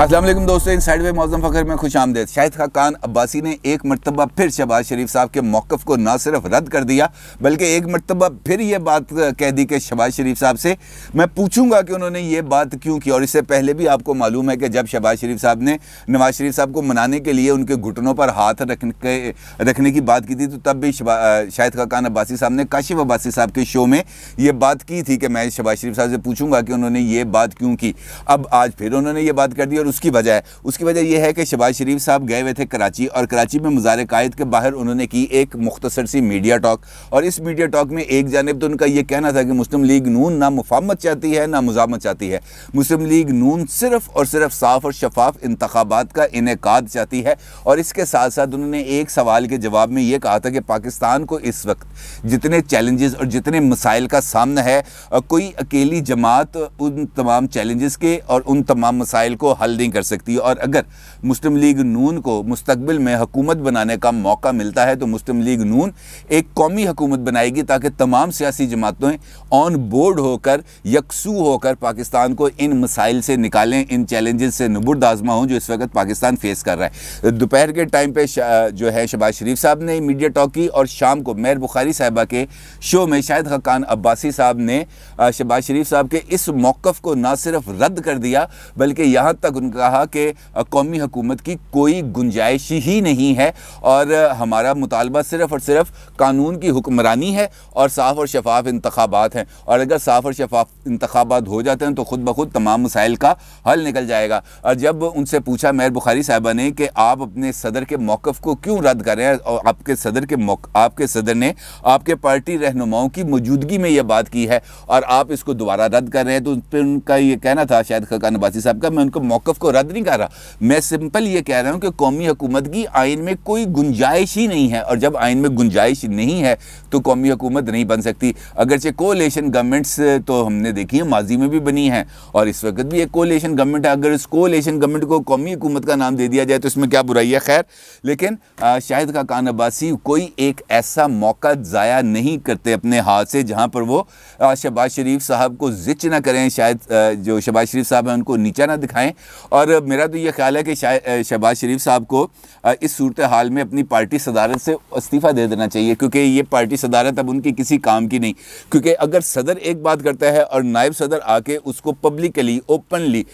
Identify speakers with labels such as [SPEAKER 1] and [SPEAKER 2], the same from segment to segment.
[SPEAKER 1] असलम दोस्तों इन side way मौजम Fakhar में खुश आमदेद शाहिद खान अब्बासी ने एक मरतबा फिर शहबाज शरीफ साहब के मौक़ को ना सिर्फ रद्द कर दिया बल्कि एक मरतबा फिर ये बात कह दी कि शहबाज शरीफ साहब से मैं पूछूंगा कि उन्होंने ये बात क्यों की और इससे पहले भी आपको मालूम है कि जब शहबाज शरीफ साहब ने नवाज शरीफ साहब को मनाने के लिए उनके घुटनों पर हाथ रखने रखने की बात की थी तो तब भी शाहिद ख़ान अब्बासी साहब ने काशिफ अब्बासी साहब के शो में ये बात की थी कि मैं शहबाज शरीफ साहब से पूछूंगा कि उन्होंने ये बात क्यों की अब आज फिर उन्होंने ये बात कर दी और उसकी वजह है उसकी वजह यह है कि शबाज शरीफ साहब गए हुए थे कराची और कराची में मज़ार कायद के बाहर उन्होंने की एक मुख्तसर सी मीडिया टॉक और इस मीडिया टॉक में एक जानब तो उनका यह कहना था कि मुस्लिम लीग नून ना मुफामत चाहती है ना मुजामत चाहती है मुस्लिम लीग नून सिर्फ और सिर्फ साफ और शफाफ इंतबात का इनका चाहती है और इसके साथ साथ उन्होंने एक सवाल के जवाब में यह कहा था कि पाकिस्तान को इस वक्त जितने चैलेंजेस और जितने मसाइल का सामना है कोई अकेली जमात उन तमाम चैलेंजेस के और उन तमाम मसाइल को हल बिल्डिंग कर सकती है और अगर मुस्लिम लीग नून को मुस्तबिल में हकूमत बनाने का मौका मिलता है तो मुस्लिम लीग नून एक कौमी हकूमत बनाएगी ताकि तमाम सियासी जमातें ऑन बोर्ड होकर यकसू होकर पाकिस्तान को इन मसाइल से निकालें इन चैलेंजेस से नबुर आजमा हों जो इस वक्त पाकिस्तान फेस कर रहा है दोपहर के टाइम पर जो है शबाज शरीफ साहब ने मीडिया टॉक की और शाम को मेयर बुखारी साहबा के शो में शाहिद खकान अब्बासी साहब ने शबाज शरीफ साहब के इस मौक़ को ना सिर्फ रद्द कर दिया बल्कि यहाँ तक कहा कि कौमी हकूमत की कोई गुंजाइश ही नहीं है और हमारा मुतालबा सिर्फ़ और सिर्फ कानून की हुक्मरानी है और साफ़ और शफाफ इंतबात हैं और अगर साफ़ और शफाफ इंतबात हो जाते हैं तो ख़ुद ब खुद तमाम मसाइल का हल निकल जाएगा और जब उनसे पूछा मेहर बुखारी साहबा ने कि आप अपने सदर के मौक़ को क्यों रद्द कर रहे हैं और आपके सदर के आपके सदर ने आपके पार्टी रहनुमाओं की मौजूदगी में यह बात की है और आप इसको दोबारा रद्द कर रहे हैं तो पर उनका ये कहना था शायद खकान अब्बासी साहब का मैं उनको मौक़ खिलाफ रद्द नहीं कर रहा मैं सिंपल ये कह रहा हूँ कि कौमी हुकूमत की आइन में कोई गुंजाइश ही नहीं है और जब आइन में गुंजाइश नहीं है तो कौमी हुकूमत नहीं बन सकती अगरचे कोलेशन गवर्नमेंट्स तो हमने देखी है माजी में भी बनी है और इस वक्त भी एक कोलेशन गवर्नमेंट है अगर इस कोलेशन गवर्नमेंट को कौमी हुकूमत का नाम दे दिया जाए तो इसमें क्या बुराई है खैर लेकिन शाहिद का कान अब्बासी कोई एक ऐसा मौका ज़ाया नहीं करते अपने हाथ से जहाँ पर वो शहबाज शरीफ साहब को जिच ना करें शायद जो शहबाज शरीफ साहब हैं उनको नीचा ना दिखाएं और मेरा तो ये ख्याल है कि शहबाज शरीफ साहब को इस सूरत हाल में अपनी पार्टी सदारत से इस्तीफ़ा दे देना चाहिए क्योंकि ये पार्टी सदारत अब उनकी किसी काम की नहीं क्योंकि अगर सदर एक बात करता है और नायब सदर आके उसको पब्लिकली ओपनली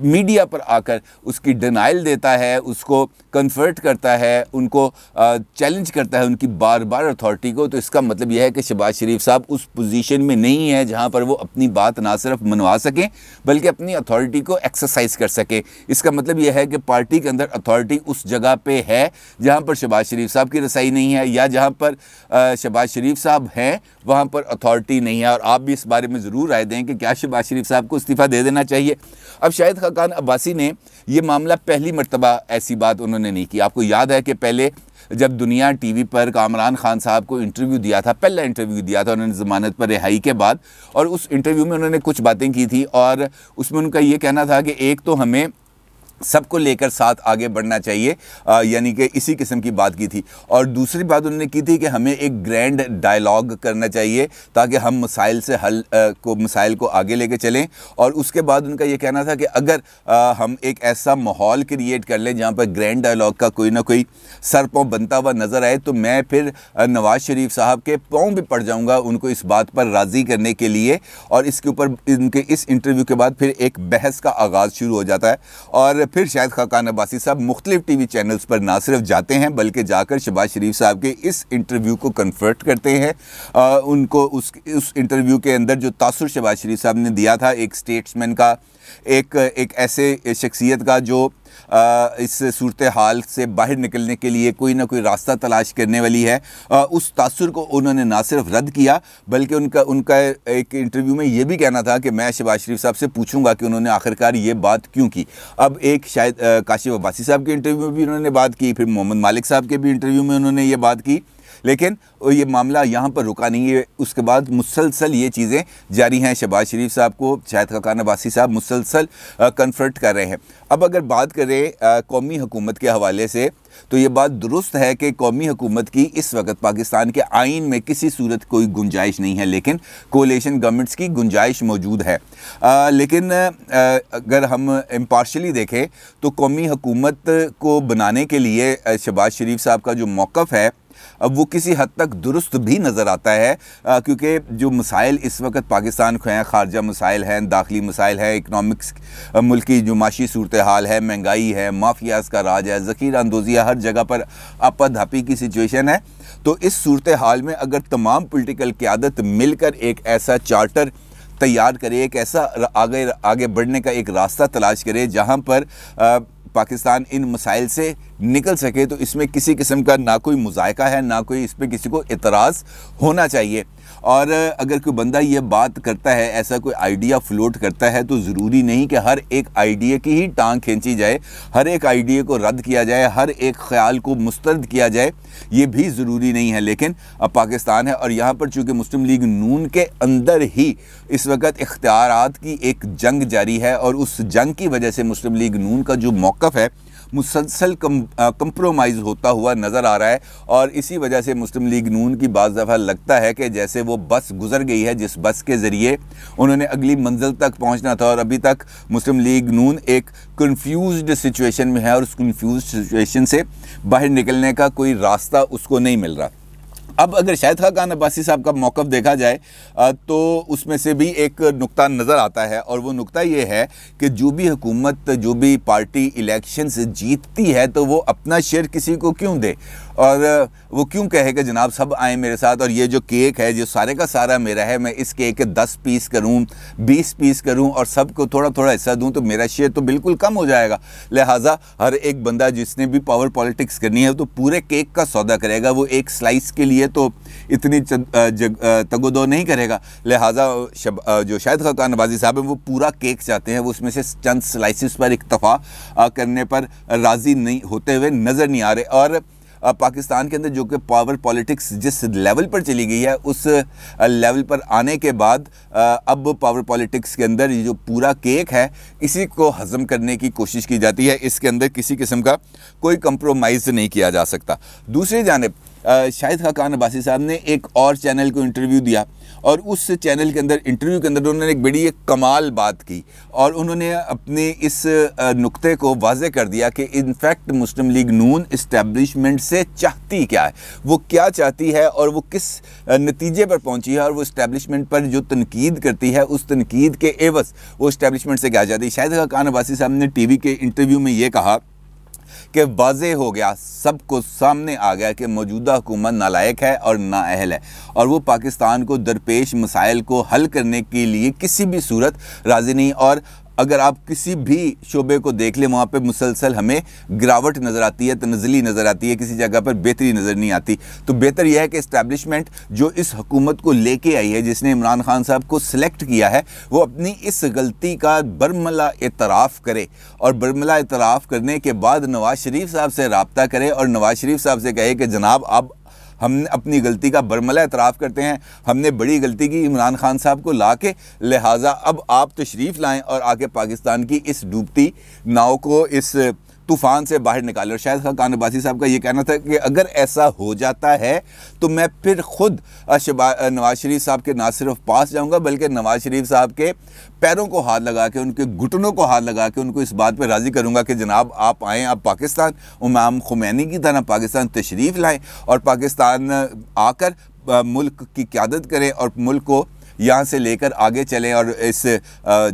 [SPEAKER 1] मीडिया पर आकर उसकी डिनाइल देता है उसको कन्फर्ट करता है उनको चैलेंज करता है उनकी बार बार अथॉरिटी को तो इसका मतलब यह है कि शबाज शरीफ साहब उस पोजीशन में नहीं है जहां पर वो अपनी बात ना सिर्फ मनवा सकें बल्कि अपनी अथॉरिटी को एक्सरसाइज कर सकें इसका मतलब यह है कि पार्टी के अंदर अथॉरिटी उस जगह पर है जहाँ पर शबाज शरीफ साहब की रसाई नहीं है या जहाँ पर शबाज शरीफ साहब हैं वहाँ पर अथॉरिटी नहीं है और आप भी इस बारे में ज़रूर राय दें कि क्या शबाज शरीफ साहब को इस्तीफ़ा दे देना चाहिए अब शायद खान अब्बासी ने ये मामला पहली मरतबा ऐसी बात उन्होंने नहीं की आपको याद है कि पहले जब दुनिया टीवी पर कामरान खान साहब को इंटरव्यू दिया था पहला इंटरव्यू दिया था उन्होंने ज़मानत पर रिहाई के बाद और उस इंटरव्यू में उन्होंने कुछ बातें की थी और उसमें उनका ये कहना था कि एक तो हमें सबको लेकर साथ आगे बढ़ना चाहिए यानी कि इसी किस्म की बात की थी और दूसरी बात उन्होंने की थी कि हमें एक ग्रैंड डायलॉग करना चाहिए ताकि हम मसाइल से हल आ, को मसाइल को आगे लेके चलें और उसके बाद उनका ये कहना था कि अगर आ, हम एक ऐसा माहौल क्रिएट कर लें जहाँ पर ग्रैंड डायलॉग का कोई ना कोई सर पाँव बनता हुआ नज़र आए तो मैं फिर नवाज़ शरीफ साहब के पाँव भी पड़ जाऊँगा उनको इस बात पर राज़ी करने के लिए और इसके ऊपर इनके इस इंटरव्यू के बाद फिर एक बहस का आगाज़ शुरू हो जाता है और फिर शायद खाकान अब्बासी साहब मुख्तलिफ टी वी चैनल्स पर ना सिर्फ जाते हैं बल्कि जाकर शबाज शरीफ साहब के इस इंटरव्यू को कन्फर्ट करते हैं आ, उनको उस उस इंटरव्यू के अंदर जो तासर शबाज शरीफ साहब ने दिया था एक स्टेट्समैन का एक एक ऐसे शख्सियत का जो आ, इस सूरत हाल से बाहर निकलने के लिए कोई ना कोई रास्ता तलाश करने वाली है आ, उस तासर को उन्होंने ना सिर्फ रद्द किया बल्कि उनका उनका एक इंटरव्यू में यह भी कहना था कि मैं शहबाज शरीफ साहब से पूछूंगा कि उन्होंने आखिरकार ये बात क्यों की अब एक शायद काशिफ अब्बासी साहब के इंटरव्यू में भी उन्होंने बात की फिर मोहम्मद मालिक साहब के भी इंटरव्यू में उन्होंने ये बात की लेकिन ये मामला यहाँ पर रुका नहीं है उसके बाद मुसलसल ये चीज़ें जारी हैं शहबाज शरीफ साहब को शायद खकान अबासी साहब मुसलसल कन्फर्ट कर रहे हैं अब अगर बात करें कौमी हुकूमत के हवाले से तो ये बात दुरुस्त है कि कौमी हुकूमत की इस वक्त पाकिस्तान के आइन में किसी सूरत कोई गुंजाइश नहीं है लेकिन कोलेशन गवर्नमेंट्स की गुंजाइश मौजूद है आ, लेकिन आ, अगर हम इम्पार्शली देखें तो कौमी हुकूमत को बनाने के लिए शहबाज शरीफ साहब का जो मौक़ है अब वो किसी हद तक दुरुस्त भी नज़र आता है क्योंकि जो मसाइल इस वक्त पाकिस्तान को हैं खारजा मसाइल हैं दाखिली मसाइल हैं इकनॉमिक्स मुल्क की जो माशी सूरत हाल है महंगाई है माफियाज का राज है ज़खीरा अंदोजिया हर जगह पर आपाधापी की सिचुएशन है तो इस सूरत हाल में अगर तमाम पोलिटिकल क्यादत मिलकर एक ऐसा चार्टर तैयार करे एक ऐसा आगे आगे बढ़ने का एक रास्ता तलाश करे जहाँ पर आ, पाकिस्तान इन मसाइल से निकल सके तो इसमें किसी किस्म का ना कोई मुजायका है ना कोई इस पर किसी को इतराज़ होना चाहिए और अगर कोई बंदा ये बात करता है ऐसा कोई आइडिया फ्लोट करता है तो ज़रूरी नहीं कि हर एक आइडिया की ही टांग खींची जाए हर एक आइडिया को रद्द किया जाए हर एक ख्याल को मुस्तरद किया जाए ये भी ज़रूरी नहीं है लेकिन अब पाकिस्तान है और यहाँ पर चूँकि मुस्लिम लीग नून के अंदर ही इस वक्त इख्तियार की एक जंग जारी है और उस जंग की वजह से मुस्लिम लीग नून का जो मौक़ है मुसलसल कम्प्रोमाइज होता हुआ नज़र आ रहा है और इसी वजह से मुस्लिम लीग नून की बज़ दफ़ा लगता है कि जैसे वो बस गुज़र गई है जिस बस के ज़रिए उन्होंने अगली मंजिल तक पहुँचना था और अभी तक मुस्लिम लीग नून एक कन्फ्यूज सिचुएशन में है और उस कन्फ्यूज सिचुएशन से बाहर निकलने का कोई रास्ता उसको नहीं मिल रहा अब अगर शाहिद खा खान अब्बासी साहब का मौक़ देखा जाए तो उसमें से भी एक नुक्ता नज़र आता है और वो नुक्ता ये है कि जो भी हुकूमत जो भी पार्टी इलेक्शन से जीतती है तो वो अपना शेयर किसी को क्यों दे और वो क्यों कहे कि जनाब सब आए मेरे साथ और ये जो केक है जो सारे का सारा मेरा है मैं इस केक के दस पीस करूँ बीस पीस करूँ और सबको थोड़ा थोड़ा हिस्सा दूँ तो मेरा शेयर तो बिल्कुल कम हो जाएगा लिहाजा हर एक बंदा जिसने भी पावर पॉलिटिक्स करनी है तो पूरे केक का सौदा करेगा वो एक स्लाइस के लिए है तो इतनी तगोदो नहीं करेगा लिहाजा शब, जो शाहिद खाकान नवाजी साहब हैं वो पूरा केक चाहते हैं वो उसमें से चंद स्लाइसिस पर इतफ़ा करने पर राज़ी नहीं होते हुए नज़र नहीं आ रहे और पाकिस्तान के अंदर जो कि पावर पॉलिटिक्स जिस लेवल पर चली गई है उस लेवल पर आने के बाद अब पावर पॉलिटिक्स के अंदर ये जो पूरा केक है इसी को हज़म करने की कोशिश की जाती है इसके अंदर किसी किस्म का कोई कंप्रोमाइज़ नहीं किया जा सकता दूसरी जानब शाहिद खान अब्बासी साहब ने एक और चैनल को इंटरव्यू दिया और उस चैनल के अंदर इंटरव्यू के अंदर उन्होंने एक बड़ी एक कमाल बात की और उन्होंने अपने इस नुक्ते को वाजह कर दिया कि इनफैक्ट मुस्लिम लीग नून इस्टेब्लिशमेंट से चाहती क्या है वो क्या चाहती है और वो किस नतीजे पर पहुंची है और वो इस्टेब्लिशमेंट पर जो तनकीद करती है उस तनकीद के एवस वो इस्टेब्लिशमेंट से क्या चाहती है शाहिद ख़ान अब्बासी साहब ने टी के इंटरव्यू में ये कहा कि वाजे हो गया सबको सामने आ गया कि मौजूदा हुकूमत नालायक है और अहल है और वो पाकिस्तान को दरपेश मसाइल को हल करने के लिए किसी भी सूरत राजी नहीं और अगर आप किसी भी शोबे को देख लें वहाँ पे मुसलसल हमें गिरावट नज़र आती है तनजली नज़र आती है किसी जगह पर बेहतरी नज़र नहीं आती तो बेहतर यह है कि इस्टबलिशमेंट जो इस हुकूमत को लेके आई है जिसने इमरान खान साहब को सिलेक्ट किया है वो अपनी इस गलती का बरमला एतराफ़ करे और बरमला एतराफ़ करने के बाद नवाज़ शरीफ साहब से रबता करे और नवाज़ शरीफ साहब से कहे कि जनाब आप हम अपनी गलती का बरमला एतराफ़ करते हैं हमने बड़ी गलती की इमरान खान साहब को ला के लिहाजा अब आप तशरीफ़ लाएँ और आके पाकिस्तान की इस डूबती नाव को इस तूफान से बाहर निकाले और शायद खान अब्बासी साहब का ये कहना था कि अगर ऐसा हो जाता है तो मैं फिर खुद नवाज शरीफ साहब के ना सिर्फ पास जाऊँगा बल्कि नवाज शरीफ साहब के पैरों को हाथ लगा के उनके घुटनों को हाथ लगा के उनको इस बात पर राज़ी करूँगा कि जनाब आप आएँ आप पाकिस्तान उमाम खुमैनी की तरह पाकिस्तान तशरीफ़ लाएँ और पाकिस्तान आकर मुल्क की क्यादत करें और मुल्क को यहाँ से लेकर आगे चलें और इस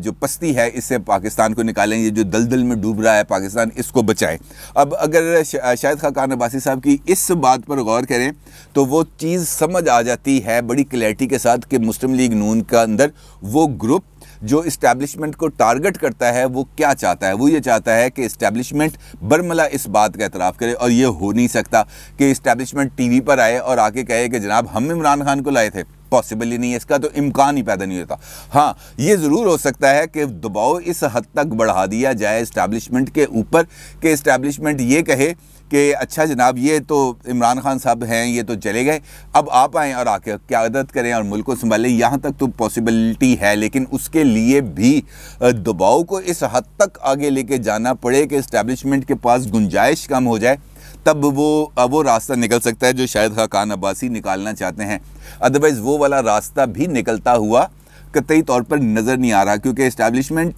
[SPEAKER 1] जो पस्ती है इससे पाकिस्तान को निकालें ये जो दलदल में डूब रहा है पाकिस्तान इसको बचाएं अब अगर शायद खाकान अब्बासी साहब की इस बात पर गौर करें तो वो चीज़ समझ आ जाती है बड़ी क्लैरिटी के साथ कि मुस्लिम लीग नून का अंदर वो ग्रुप जो इस्टेबलिशमेंट को टारगेट करता है वो क्या चाहता है वो ये चाहता है कि इस्टेब्लिशमेंट बरमला इस बात का एतराफ़ करे और ये हो नहीं सकता कि इस्टेब्लिशमेंट टीवी पर आए और आके कहे कि जनाब हम इमरान खान को लाए थे पॉसिबल ही नहीं है इसका तो इम्कान ही पैदा नहीं होता हाँ ये ज़रूर हो सकता है कि दबाव इस हद तक बढ़ा दिया जाए इस्टेबलिशमेंट के ऊपर कि इस्टेबलिशमेंट ये कहे कि अच्छा जनाब ये तो इमरान खान साहब हैं ये तो चले गए अब आप आएँ और आके क्यादत करें और मुल्क को संभालें यहाँ तक तो पॉसिबिलिटी है लेकिन उसके लिए भी दबाव को इस हद तक आगे लेके जाना पड़े कि इस्टेब्लिशमेंट के पास गुंजाइश कम हो जाए तब वो वो रास्ता निकल सकता है जो शायद खान अब्बासी निकालना चाहते हैं अदरवाइज़ वो वाला रास्ता भी निकलता हुआ कतई तौर पर नज़र नहीं आ रहा क्योंकि इस्टेब्लिशमेंट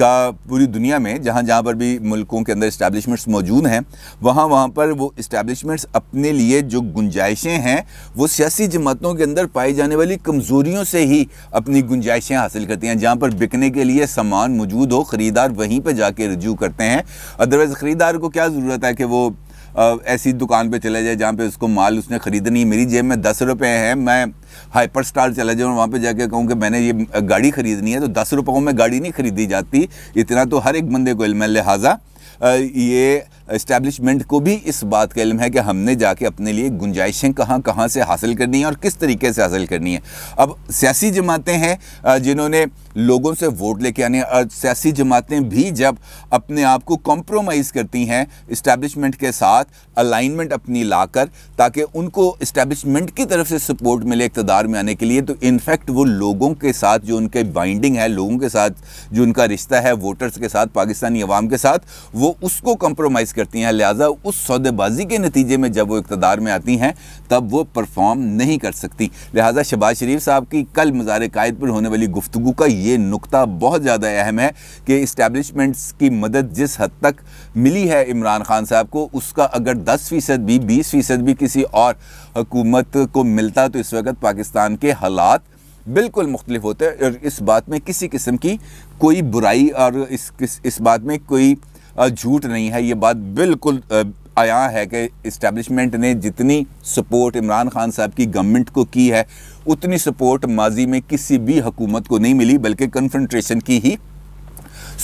[SPEAKER 1] का पूरी दुनिया में जहाँ जहाँ पर भी मुल्कों के अंदर इस्टेब्लिशमेंट्स मौजूद हैं वहाँ वहाँ पर वो इस्टेब्लिशमेंट्स अपने लिए जो गुंजाइशें हैं वो सियासी जमातों के अंदर पाई जाने वाली कमज़ोरियों से ही अपनी गुंजाइशें हासिल करती हैं जहाँ पर बिकने के लिए सामान मौजूद हो ख़रीदार वहीं पर जाके रजू करते हैं अदरवाइज़ ख़रीदार को क्या ज़रूरत है कि वो ऐसी दुकान पे चले जाए जहाँ पे उसको माल उसने ख़रीदनी नहीं मेरी जेब में दस रुपये हैं मैं हाइपर स्टार चला जाऊँ वहाँ पे जाके कहूँ कि मैंने ये गाड़ी ख़रीदनी है तो दस रुपयों में गाड़ी नहीं ख़रीदी जाती इतना तो हर एक बंदे को इलम है लिहाजा ये इस्टेब्लिशमेंट को भी इस बात का इलम है कि हमने जाके अपने लिए गुंजाइशें कहाँ कहाँ से हासिल करनी है और किस तरीके से हासिल करनी है अब सियासी जमातें हैं जिन्होंने लोगों से वोट लेके आने और सियासी जमातें भी जब अपने आप को कॉम्प्रोमाइज़ करती हैं इस्टेब्लिशमेंट के साथ अलाइनमेंट अपनी लाकर ताकि उनको इस्टेब्लिशमेंट की तरफ से सपोर्ट मिले इकतदार में आने के लिए तो इनफैक्ट वो लोगों के साथ जो उनके बाइंडिंग है लोगों के साथ जो उनका रिश्ता है वोटर्स के साथ पाकिस्तानी अवाम के साथ वो उसको कॉम्प्रोमाइज़ करती हैं लिहाजा उस सौदेबाजी के नतीजे में जब वो इकतदार में आती हैं तब वो परफॉर्म नहीं कर सकती लिहाजा शबाज़ शरीफ साहब की कल मज़ार कायद पर होने वाली गुफ्तु का ये नुक्ता बहुत ज़्यादा अहम है कि इस्टेब्लिशमेंट्स की मदद जिस हद तक मिली है इमरान खान साहब को उसका अगर दस फ़ीसद भी बीस फ़ीसद भी किसी और हुकूमत को मिलता तो इस वक्त पाकिस्तान के हालात बिल्कुल मुख्तलिफ होते हैं और इस बात में किसी किस्म की कोई बुराई और इस किस इस बात में कोई झूठ नहीं है ये बात बिल्कुल आया है कि इस्टेब्लिशमेंट ने जितनी सपोर्ट इमरान खान साहब की गवर्नमेंट को की है उतनी सपोर्ट माजी में किसी भी हुकूमत को नहीं मिली बल्कि कन्फेंट्रेशन की ही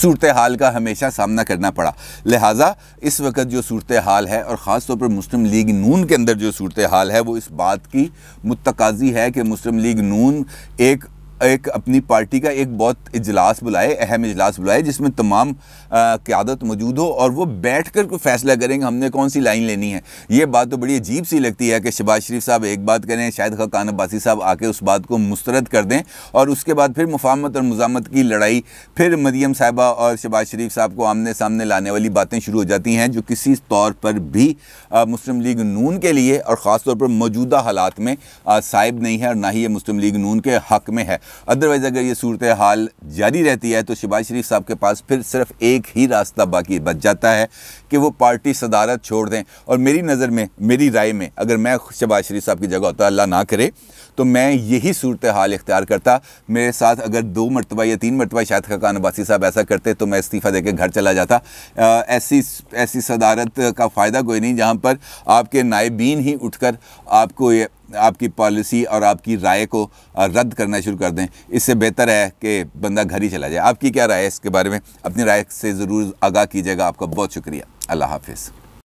[SPEAKER 1] सूरत हाल का हमेशा सामना करना पड़ा लिहाजा इस वक्त जो सूरत हाल है और ख़ास तौर पर मुस्लिम लीग नून के अंदर जो सूरत हाल है वो इस बात की मुतकाजी है कि मुस्लिम लीग नून एक एक अपनी पार्टी का एक बहुत इजलास बुलाए अहम इजलास बुलाए जिसमें तमाम क्यादत मौजूद हो और वो बैठ कर कोई फैसला करेंगे हमने कौन सी लाइन लेनी है ये बात तो बड़ी अजीब सी लगती है कि शबाज शरीफ साहब एक बात करें शायद खकान अब्बासी साहब आके उस बात को मुस्रद कर दें और उसके बाद फिर मुफामत और मुजामत की लड़ाई फिर मरीम साहबा और शबाज शरीफ साहब को आमने सामने लाने वाली बातें शुरू हो जाती हैं जो किसी तौर पर भी मुस्लिम लीग नून के लिए और ख़ासतौर पर मौजूदा हालात में साहिब नहीं है और ना ही ये मुस्लिम लीग नून के हक में है अदरवाइज़ अगर ये सूरत हाल जारी रहती है तो शबाज शरीफ साहब के पास फिर सिर्फ एक ही रास्ता बाकी बच जाता है कि वो पार्टी सदारत छोड़ दें और मेरी नज़र में मेरी राय में अगर मैं शबाज शरीफ साहब की जगह होता अल्लाह ना करे तो मैं यही सूरत हाल इख्तियार करता मेरे साथ अगर दो मरतबा या तीन मरतबा शायद खकान अब्बासी साहब ऐसा करते तो मैं इस्तीफ़ा के घर चला जाता ऐसी ऐसी सदारत का फ़ायदा कोई नहीं जहाँ पर आपके नायबीन ही उठकर आपको ये आपकी पॉलिसी और आपकी राय को रद्द करना शुरू कर दें इससे बेहतर है कि बंदा घर ही चला जाए आपकी क्या राय है इसके बारे में अपनी राय से ज़रूर आगाह कीजिएगा आपका बहुत शुक्रिया अल्लाह हाफिज़